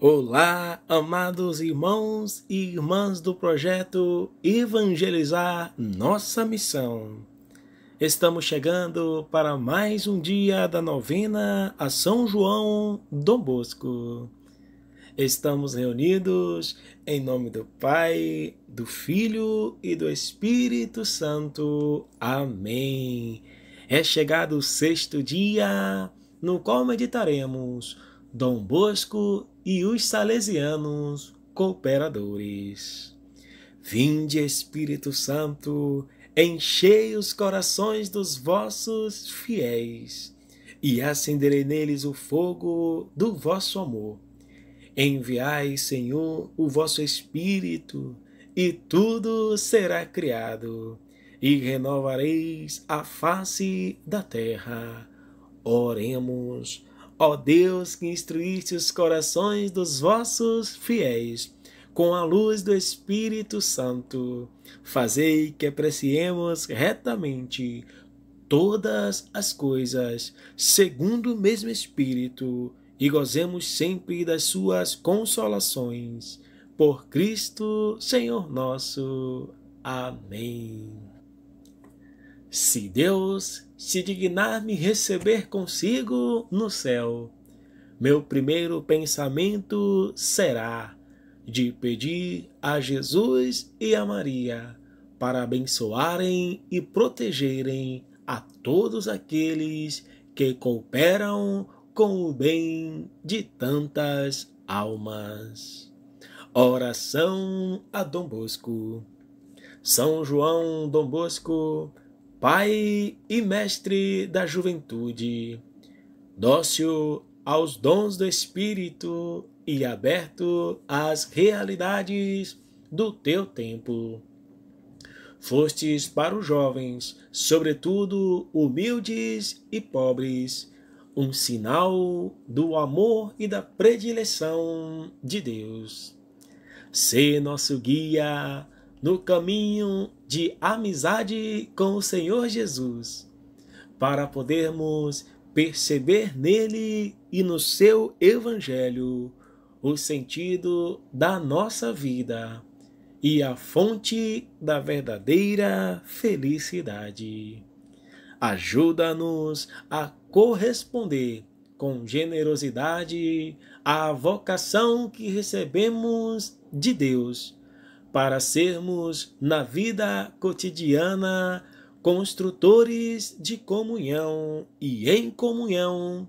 Olá, amados irmãos e irmãs do projeto Evangelizar Nossa Missão. Estamos chegando para mais um dia da novena a São João do Bosco. Estamos reunidos em nome do Pai, do Filho e do Espírito Santo. Amém. É chegado o sexto dia, no qual meditaremos Dom Bosco e os salesianos cooperadores. Vinde, Espírito Santo, enchei os corações dos vossos fiéis e acenderei neles o fogo do vosso amor. Enviai, Senhor, o vosso Espírito, e tudo será criado, e renovareis a face da terra. Oremos. Ó Deus, que instruíste os corações dos vossos fiéis com a luz do Espírito Santo, fazei que apreciemos retamente todas as coisas, segundo o mesmo Espírito, e gozemos sempre das suas consolações. Por Cristo, Senhor nosso. Amém se Deus se dignar me receber consigo no céu, meu primeiro pensamento será de pedir a Jesus e a Maria para abençoarem e protegerem a todos aqueles que cooperam com o bem de tantas almas. Oração a Dom Bosco. São João Dom Bosco Pai e Mestre da juventude, dócil aos dons do Espírito e aberto às realidades do teu tempo. Fostes para os jovens, sobretudo humildes e pobres, um sinal do amor e da predileção de Deus. Sê nosso guia no caminho de amizade com o Senhor Jesus, para podermos perceber nele e no seu Evangelho o sentido da nossa vida e a fonte da verdadeira felicidade. Ajuda-nos a corresponder com generosidade à vocação que recebemos de Deus para sermos, na vida cotidiana, construtores de comunhão e em comunhão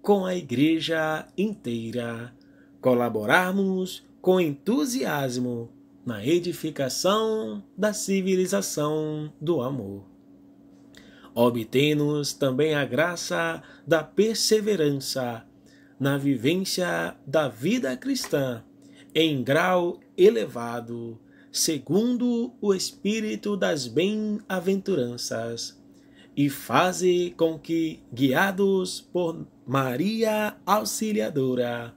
com a Igreja inteira, colaborarmos com entusiasmo na edificação da civilização do amor. Obtemos também a graça da perseverança na vivência da vida cristã em grau elevado segundo o espírito das bem-aventuranças, e faze com que, guiados por Maria Auxiliadora,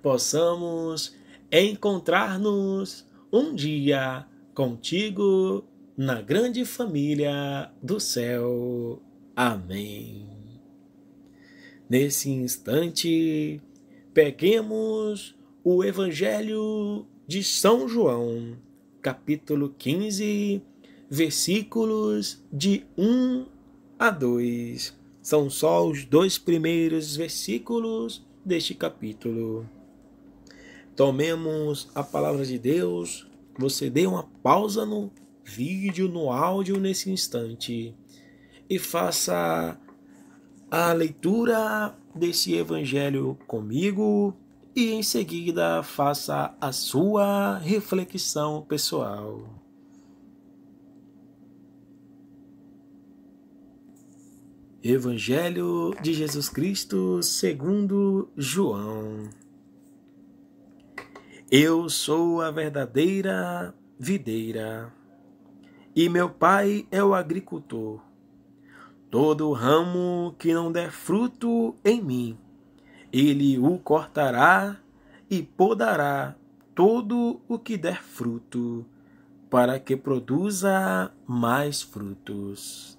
possamos encontrar-nos um dia contigo na grande família do céu. Amém. Nesse instante, peguemos o Evangelho de São João capítulo 15, versículos de 1 a 2. São só os dois primeiros versículos deste capítulo. Tomemos a palavra de Deus. Você dê uma pausa no vídeo, no áudio nesse instante e faça a leitura desse evangelho comigo e em seguida faça a sua reflexão pessoal. Evangelho de Jesus Cristo segundo João. Eu sou a verdadeira videira e meu pai é o agricultor. Todo ramo que não der fruto em mim, ele o cortará e podará todo o que der fruto, para que produza mais frutos.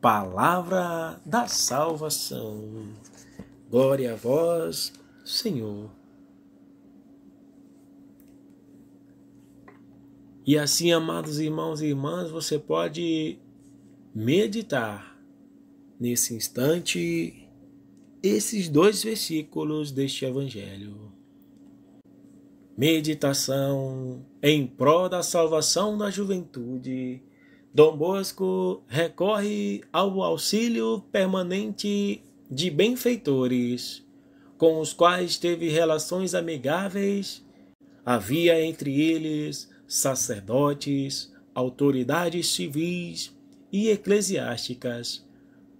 Palavra da salvação. Glória a vós, Senhor. E assim, amados irmãos e irmãs, você pode meditar nesse instante esses dois versículos deste Evangelho. Meditação em prol da salvação da juventude. Dom Bosco recorre ao auxílio permanente de benfeitores, com os quais teve relações amigáveis. Havia entre eles sacerdotes, autoridades civis e eclesiásticas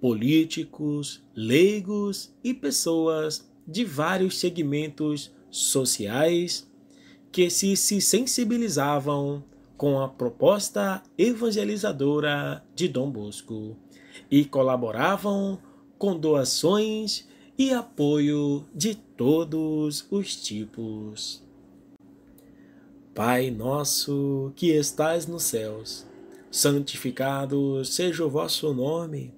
políticos, leigos e pessoas de vários segmentos sociais que se, se sensibilizavam com a proposta evangelizadora de Dom Bosco e colaboravam com doações e apoio de todos os tipos. Pai nosso que estais nos céus, santificado seja o vosso nome.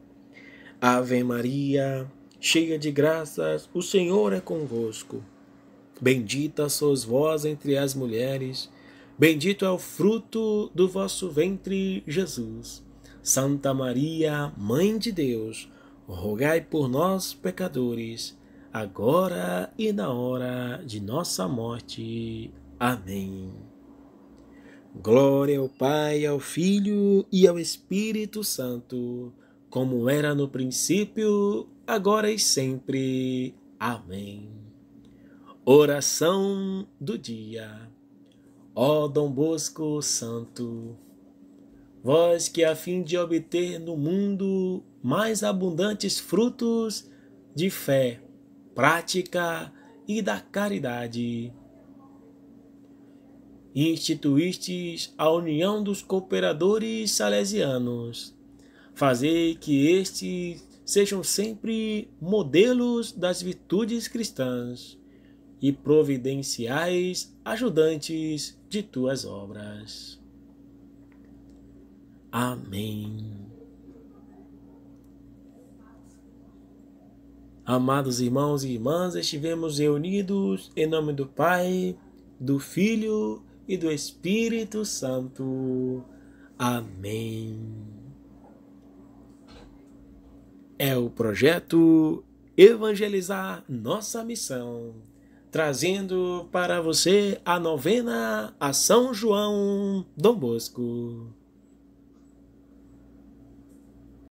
Ave Maria, cheia de graças, o Senhor é convosco. Bendita sois vós entre as mulheres, bendito é o fruto do vosso ventre, Jesus. Santa Maria, Mãe de Deus, rogai por nós, pecadores, agora e na hora de nossa morte. Amém. Glória ao Pai, ao Filho e ao Espírito Santo como era no princípio, agora e sempre. Amém. Oração do dia. Ó Dom Bosco Santo, vós que a fim de obter no mundo mais abundantes frutos de fé, prática e da caridade, instituístes a união dos cooperadores salesianos Fazei que estes sejam sempre modelos das virtudes cristãs e providenciais ajudantes de tuas obras. Amém. Amados irmãos e irmãs, estivemos reunidos em nome do Pai, do Filho e do Espírito Santo. Amém é o projeto Evangelizar Nossa Missão, trazendo para você a novena a São João Dom Bosco.